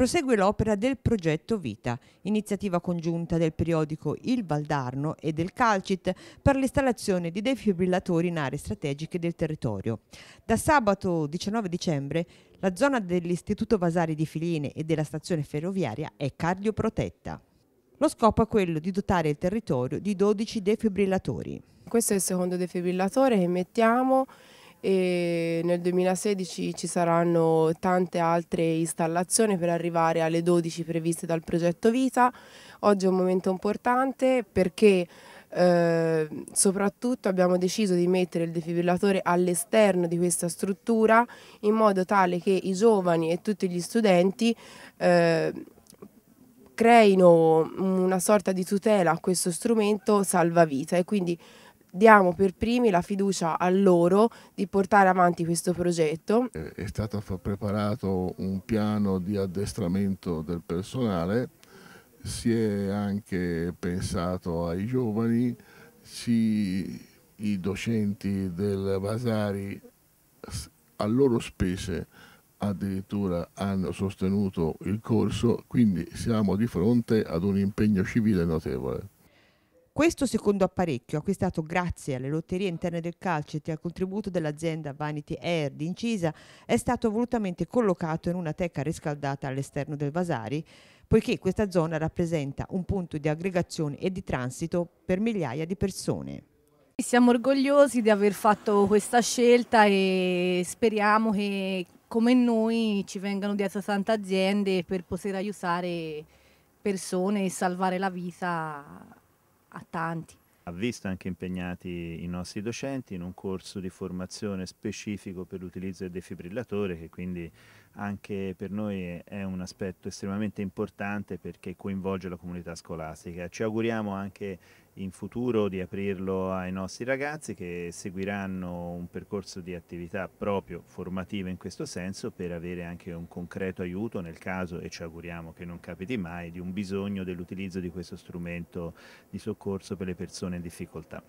prosegue l'opera del progetto Vita, iniziativa congiunta del periodico Il Valdarno e del Calcit per l'installazione di defibrillatori in aree strategiche del territorio. Da sabato 19 dicembre la zona dell'Istituto Vasari di Filine e della stazione ferroviaria è cardioprotetta. Lo scopo è quello di dotare il territorio di 12 defibrillatori. Questo è il secondo defibrillatore che mettiamo e nel 2016 ci saranno tante altre installazioni per arrivare alle 12 previste dal progetto Vita. Oggi è un momento importante perché eh, soprattutto abbiamo deciso di mettere il defibrillatore all'esterno di questa struttura in modo tale che i giovani e tutti gli studenti eh, creino una sorta di tutela a questo strumento salvavita e quindi diamo per primi la fiducia a loro di portare avanti questo progetto. Eh, è stato preparato un piano di addestramento del personale, si è anche pensato ai giovani, si, i docenti del Vasari a loro spese addirittura hanno sostenuto il corso, quindi siamo di fronte ad un impegno civile notevole. Questo secondo apparecchio, acquistato grazie alle lotterie interne del calcio e al contributo dell'azienda Vanity Air di Incisa, è stato volutamente collocato in una teca riscaldata all'esterno del Vasari, poiché questa zona rappresenta un punto di aggregazione e di transito per migliaia di persone. Siamo orgogliosi di aver fatto questa scelta e speriamo che come noi ci vengano dietro tante aziende per poter aiutare persone e salvare la vita a tanti. Ha visto anche impegnati i nostri docenti in un corso di formazione specifico per l'utilizzo del defibrillatore che quindi anche per noi è un aspetto estremamente importante perché coinvolge la comunità scolastica. Ci auguriamo anche in futuro di aprirlo ai nostri ragazzi che seguiranno un percorso di attività proprio formativa in questo senso per avere anche un concreto aiuto nel caso, e ci auguriamo che non capiti mai, di un bisogno dell'utilizzo di questo strumento di soccorso per le persone in difficoltà.